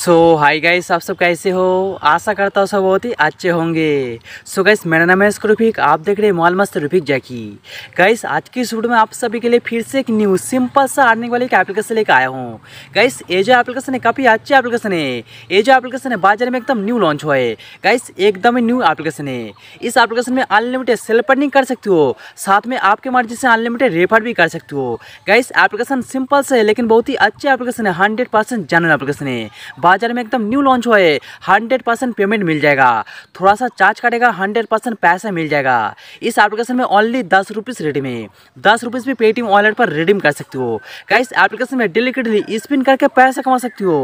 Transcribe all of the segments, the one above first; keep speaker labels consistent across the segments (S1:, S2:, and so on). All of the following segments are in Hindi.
S1: सो हाय गाइस आप सब कैसे हो आशा करता हूँ सब बहुत ही अच्छे होंगे सो गाइस मेरा नाम है इसको रूफिक आप देख रहे हैं मॉल मस्त रफीक जैकी गाइस आज की शूट में आप सभी के लिए फिर से एक न्यू सिंपल सा अर्निंग वाली एक एप्लीकेशन लेकर आया हूँ गाइस ये जो एप्लीकेशन है काफ़ी अच्छी एप्लीकेशन है ये जो एप्लीकेशन है बाजार में एकदम न्यू लॉन्च हुआ है गाइस एकदम न्यू एप्लीकेशन है इस एप्लीकेशन में अनलिमिटेड सेल अर्निंग कर सकते हो साथ में आपके मर्जी से अनलिमिटेड रेफर भी कर सकते हो गाइस एप्लीकेशन सिंपल से है लेकिन बहुत ही अच्छी एप्लीकेशन है हंड्रेड परसेंट एप्लीकेशन है बाजार में एकदम न्यू लॉन्च हुआ है हंड्रेड परसेंट पेमेंट मिल जाएगा थोड़ा सा चार्ज काटेगा हंड्रेड परसेंट पैसा मिल जाएगा इस एप्लीकेशन में ओनली दस रुपीज़ रिडीम है दस रुपीज़ भी पेटीएम वॉलेट पर रिडीम कर सकते हो क्या इस एप्लीकेशन में डेलीकेटली स्पिन करके पैसा कमा सकते हो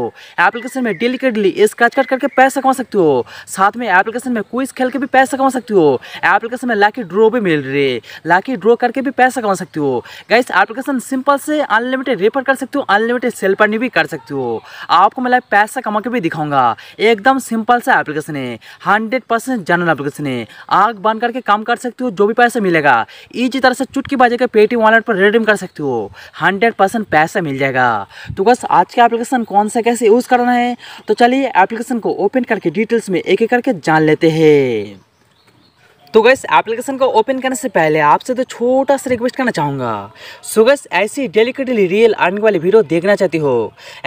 S1: एप्लीकेशन में डेलीकेटली स्क्रैच कट करके पैसा कमा सकते हो साथ में एप्लीकेशन में क्विज खेल के भी पैसा कमा सकते हो एप्लीकेशन में लाकी ड्रो भी मिल रही है लाकी ड्रो करके भी पैसा कमा सकते हो गाइस एप्लीकेशन सिंपल से अनलिमिटेड रेफर कर सकते हो अनलिमिटेड सेल पर भी कर सकते हो आपको मतलब पैसा कमा के भी दिखाऊंगा एकदम सिंपल सा एप्लीकेशन है हंड्रेड परसेंट जनरल एप्लीकेशन है आग बंद करके काम कर सकते हो जो भी पैसा मिलेगा इसी तरह से चुटकी बाजे के पेटीएम वॉलेट पर रिडीम कर सकते हो हंड्रेड परसेंट पैसा मिल जाएगा तो बस आज का एप्लीकेशन कौन सा कैसे यूज़ करना है तो चलिए एप्लीकेशन को ओपन करके डिटेल्स में एक एक करके जान लेते हैं तो गैस एप्लीकेशन को ओपन करने से पहले आपसे तो छोटा सा रिक्वेस्ट करना चाहूँगा सो गैस ऐसी डेलीकेटली रियल अर्निंग वाली वीडियो देखना चाहती हो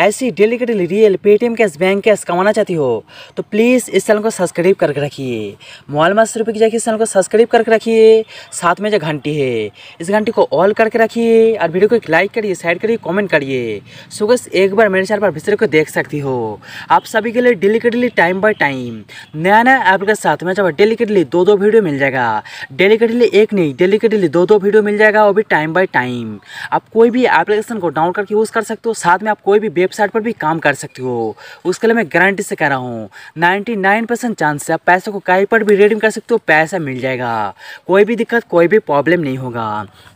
S1: ऐसी delicately real Paytm cash bank cash कमाना चाहती हो तो प्लीज़ इस चैनल को सब्सक्राइब करके रखिए मोबाइल मास्टर रुपये की जाकर इस चैनल को सब्सक्राइब करके रखिए साथ में जो घंटी है इस घंटी को ऑल करके रखिए और वीडियो को एक लाइक करिए शेयर करिए कॉमेंट करिए सो गैस एक बार मेरे चैनल पर भिस्तर को देख सकती हो आप सभी के लिए डेलीकेटली टाइम बाई टाइम नया नया एप्लीकेशन साथ में जब डेलीकेटली दो दो वीडियो मिल जाएगा डेली एक नहीं डेली डेली दो दो वीडियो मिल जाएगा वो भी टाइम बाय टाइम आप कोई भी एप्लीकेशन को डाउनलोड करके यूज़ कर सकते हो साथ में आप कोई भी वेबसाइट पर भी काम कर सकते हो उसके लिए मैं गारंटी से कह रहा हूँ नाइन्टी नाइन परसेंट चांस है आप पैसे को कहीं पर भी रिडीम कर सकते हो पैसा मिल जाएगा कोई भी दिक्कत कोई भी प्रॉब्लम नहीं होगा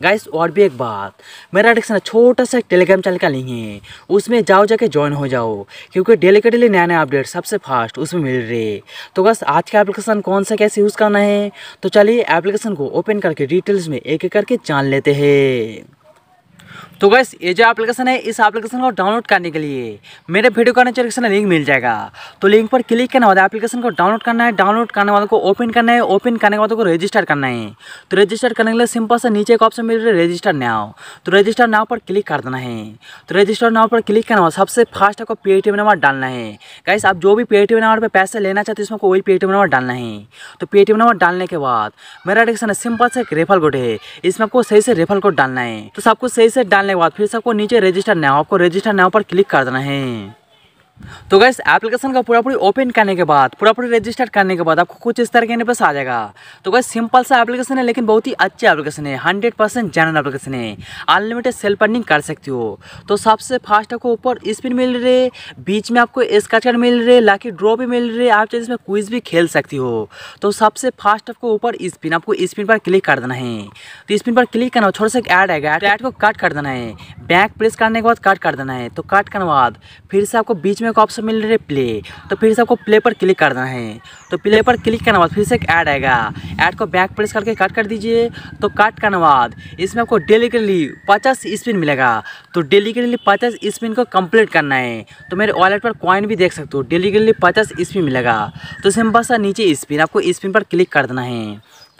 S1: गाइस और भी एक बात मेरा एडिक्शन छोटा सा टेलीग्राम चैनल का नहीं है उसमें जाओ जाके ज्वाइन हो जाओ क्योंकि डेली डेली नया नया अपडेट सबसे फास्ट उसमें मिल रहे तो बस आज का एप्लीकेशन कौन सा कैसे यूज़ करना है तो चलिए एप्लीकेशन को ओपन करके डिटेल्स में एक एक करके जान लेते हैं तो गैस ये जो एप्लीकेशन है इस एप्लीकेशन को डाउनलोड करने के लिए मेरे वीडियो का नीचे लिंक मिल जाएगा तो लिंक पर क्लिक करने वाला एप्लीकेशन को डाउनलोड करना है डाउनलोड करने वालों को ओपन करना है ओपन करने के बाद को रजिस्टर करना है तो रजिस्टर करने के लिए सिंपल से नीचे एक ऑप्शन मिल रहा है रजिस्टर नाव तो रजिस्टर नाव पर क्लिक कर देना है तो रजिस्टर नाव पर क्लिक करना सबसे फास्ट आपको पे नंबर डालना है गैस आप जो भी पे नंबर पर पैसे लेना चाहते हैं उसमें वही पे नंबर डालना है तो पे नंबर डालने के बाद मेरा डिस्क्रिप्शन है सिंपल से एक रेफल कोड है इसमें आपको सही से रेफल कोड डालना है तो सबको सही से डाल निकालने के बाद फिर से आपको नीचे रजिस्टर नाव आपको रजिस्टर नाव पर क्लिक कर देना है तो गैस एप्लीकेशन का पूरा पूरी ओपन करने के बाद पूरा पूरी रजिस्टर करने के बाद आपको कुछ इस तरह के पास आ जाएगा तो गैस सिंपल सा एप्लीकेशन है लेकिन बहुत ही अच्छी एप्लीकेशन है हंड्रेड परसेंट जनरल एप्लीकेशन है अनलिमिटेड सेल पेंडिंग कर सकती हो तो सबसे फास्ट आपको ऊपर स्पिन मिल है बीच में आपको स्कच कार्ड मिल है लाकी ड्रॉ भी मिल रही आप चाहे इसमें क्विज भी खेल सकती हो तो सबसे फास्ट आपको ऊपर स्पिन आपको स्पिन पर क्लिक कर देना है तो स्पिन पर क्लिक करना छोटा सा एक ऐड आएगा ऐड को कट कर देना है बैक प्रेस करने के बाद कट कर देना है तो कट करने के बाद फिर से आपको बीच में इसमें एक ऑप्शन मिल रहा है प्ले तो फिर से आपको प्ले पर क्लिक करना है तो प्ले पर क्लिक करने बाद फिर से एक ऐड आएगा ऐड को बैक प्रेस करके कट कर दीजिए तो कट करने बाद इसमें आपको डेली के लिए पचास स्पिन मिलेगा तो डेली के लिए पचास स्पिन को कंप्लीट करना है तो मेरे वॉलेट पर कॉइन भी देख सकते हो डेली के लिए पचास स्पिन मिलेगा तो इसमें बस नीचे स्पिन आपको स्पिन पर क्लिक कर देना है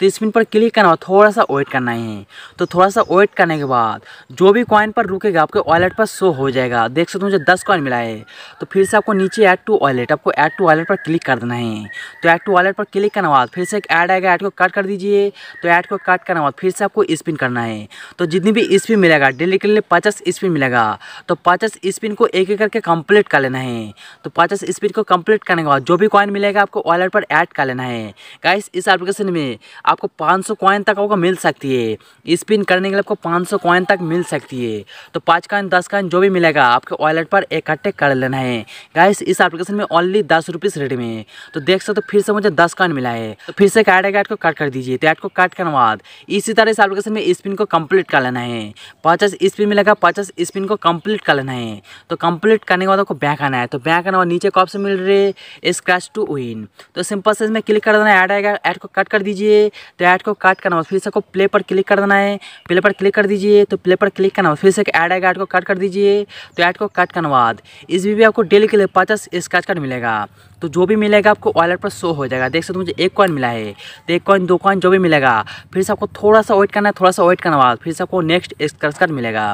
S1: तो मिनट पर क्लिक करना और थोड़ा सा वेट करना है तो थोड़ा सा वेट करने के बाद जो भी कॉइन पर रुकेगा आपके वॉलेट पर शो हो जाएगा देख सकते हो मुझे दस कॉइन मिला है तो फिर से आपको नीचे ऐड टू वॉलेट आपको ऐड टू वॉलेट पर क्लिक कर देना है तो ऐड टू वॉलेट पर क्लिक करने बाद फिर से एक ऐड आएगा ऐड को कट कर दीजिए तो ऐड को कट करने बाद फिर से आपको स्पिन करना है तो जितनी भी स्पिन मिलेगा डेली के लिए पचास स्पिन मिलेगा तो पचास स्पिन को एक एक करके कंप्लीट कर लेना है तो पचास स्पिन को कंप्लीट करने के बाद जो भी कॉइन मिलेगा आपको वॉलेट पर ऐड कर लेना है गाइस इस एप्लीकेशन में आपको 500 कॉइन तक आपको मिल सकती है स्पिन करने के लिए आपको 500 कॉइन तक मिल सकती है तो पाँच कॉइन दस कॉइन जो भी मिलेगा आपके वॉलेट पर इकट्ठे कर लेना है गाइस इस एप्लीकेशन में ओनली दस रुपीज़ रेट में तो देख सकते हो तो फिर से मुझे दस कॉइन मिला है तो फिर से एक है को कट कर दीजिए तो ऐड को कट करने बाद इसी तरह इस एप्लीकेशन में स्पिन को कम्प्लीट कर लेना है पचास स्पिन मिलेगा पचास स्पिन को कम्प्लीट कर लेना है तो कम्प्लीट करने के बाद आपको बैक आना है तो बैक आने बाद नीचे कॉप से मिल रहे स्क्रैच टू विन तो सिंपल से इसमें क्लिक कर देना ऐड आएगा ऐड को कट कर दीजिए तो ऐड को काट करना फिर से आपको प्ले पर क्लिक कर देना है प्ले पर क्लिक कर दीजिए तो प्ले पर क्लिक करना फिर से ऐड आएगा ऐड को काट कर दीजिए तो ऐड को काट करना बाद इस भी, भी आपको डेली के लिए पचास स्क्रैच कार्ड मिलेगा तो जो भी मिलेगा आपको वॉलेट पर शो हो जाएगा देख सकते हो मुझे एक कॉइन मिला है तो एक कॉइन दो कॉइन जो भी मिलेगा फिर से आपको थोड़ा सा वेट करना है थोड़ा सा वेट करना बाद फिर से आपको नेक्स्ट स्क्रैच कार्ड मिलेगा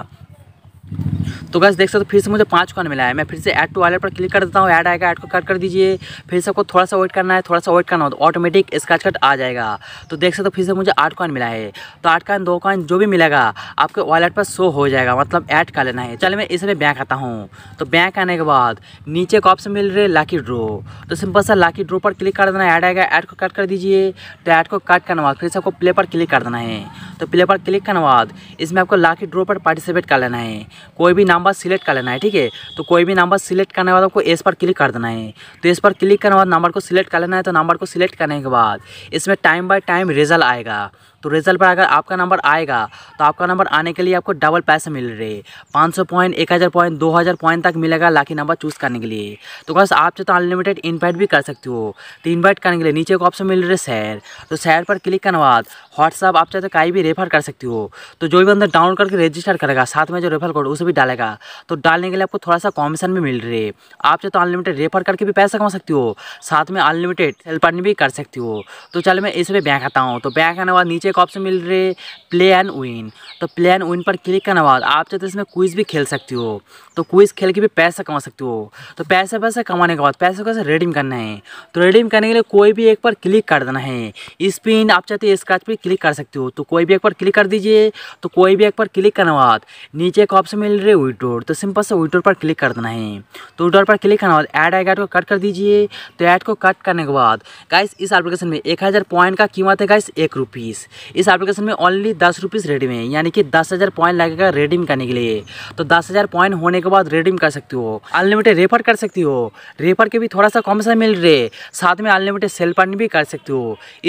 S1: तो गैस देख सकते हो फिर से मुझे पाँच कॉन मिला है मैं फिर से ऐड टू वॉलेट पर क्लिक कर देता हूँ ऐड आएगा ऐड को कट कर दीजिए फिर से आपको थोड़ा सा वेट करना है थोड़ा सा वेट करना हो ऑटोमेटिक स्क्रैच कट आ जाएगा तो देख सकते हो फिर से मुझे आठ कॉइन मिला है तो आठ कॉइन दो कॉइन जो भी मिलेगा आपके वॉलेट पर शो हो जाएगा मतलब ऐड कर लेना है चल मैं इसमें बैंक आता हूँ तो बैंक आने के बाद नीचे एक ऑप्शन मिल रही है लाकी ड्रो तो सिंपल सा लाकी ड्रो पर क्लिक कर देना ऐड आएगा ऐड को कट कर दीजिए तो ऐड को कट करने बाद फिर से आपको प्ले पर क्लिक कर देना है तो प्ले पर क्लिक करने बाद इसमें आपको लाकी ड्रो पर पार्टिसिपेट कर लेना है कोई भी भी नंबर सिलेक्ट कर लेना है ठीक है तो कोई भी नंबर सिलेक्ट करने वाला आपको इस पर क्लिक कर देना है तो इस पर क्लिक करने के बाद नंबर को सिलेक्ट कर लेना है तो नंबर को सिलेक्ट करने के बाद इसमें टाइम बाय टाइम रिजल्ट आएगा तो रिजल्ट पर अगर आपका नंबर आएगा तो आपका नंबर आने के लिए आपको डबल पैसे मिल रहे पाँच सौ पॉइंट एक हज़ार पॉइंट दो हज़ार पॉइंट तक मिलेगा लाखी नंबर चूज़ करने के लिए तो बस आप चाहे तो अनलिमिटेड इन्वाइट भी कर सकते हो तो इन्वाइट करने के लिए नीचे को ऑप्शन मिल रहे शेयर तो शेयर पर क्लिक करने बाद व्हाट्सअप आप चाहे तो कहीं भी रेफर कर सकते हो तो जो भी बंदा डाउनलोड करके रजिस्टर करेगा साथ में जो रेफर कोड उसे भी डालेगा तो डालने के लिए आपको थोड़ा सा कॉमीशन भी मिल रही है आप चाहे तो अनलिमिटेड रेफर करके भी पैसा कमा सकते हो साथ में अनलिमिटेड सेल भी कर सकते हो तो चलो मैं इसमें बैंक आता हूँ तो बैंक आने के बाद नीचे एक ऑप्शन मिल रही है प्ले एंड विन तो प्ले एंड विन पर क्लिक करने के बाद आप चाहते इसमें क्विज भी खेल सकती हो तो क्विज़ खेल के भी पैसा कमा सकते हो तो पैसा पैसा कमाने के बाद पैसे कैसे रिडीम करना है तो रिडीम करने के लिए कोई भी एक पर क्लिक कर देना है स्पिन आप चाहते हैं स्क्रैच पर क्लिक कर सकते हो तो कोई भी एक पर क्लिक कर दीजिए तो कोई भी एक पर क्लिक करने बाद नीचे एक ऑप्शन मिल रही है विडोर तो सिंपल से विडोर पर क्लिक कर देना है तो विडोर पर क्लिक करने बाद एड आएगा को कट कर दीजिए तो ऐड को कट करने के बाद गाइस इस एप्लीकेशन में एक हज़ार पॉइंट का कीमत है गाइस एक रुपीज़ इस एप्लीकेशन में ओनली दस रुपीज़ रेडीम है यानी कि दस हज़ार पॉइंट लगेगा रेडीम करने के लिए तो दस हज़ार पॉइंट होने के बाद रेडीम कर सकती हो अनलिमिटेड रेफर कर सकती हो रेफर के भी थोड़ा सा कम से मिल रहे साथ में अनलिमिटेड सेल पर भी कर सकती हो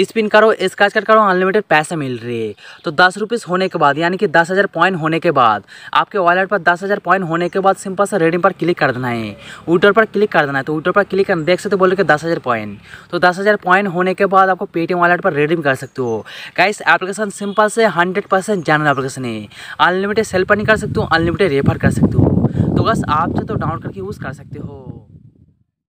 S1: स्पिन करो स्क्रैच कर करो अनलिमिटेड पैसा मिल रहे तो दस रुपीज़ होने के बाद यानी कि दस हज़ार पॉइंट होने के बाद आपके वॉलेट पर दस हज़ार पॉइंट होने के बाद सिंपल सा रेडीम पर क्लिक कर देना है ऊटर पर क्लिक कर देना है तो ऊटर पर क्लिक करना देख सकते हो बोल कि दस हज़ार पॉइंट तो दस हज़ार पॉइंट होने के बाद आपको पेटीएम वॉलेट पर रेडीम कर सकते हो गाइस एप्लीकेशन सिंपल से हंड्रेड परसेंट जनरल एप्लीकेशन है अनलिमिटेड सेल पर नहीं कर सकते हो अनलिमिटेड रेफर कर सकते हो तो बस आप जो तो डाउनलोड करके यूज़ कर सकते हो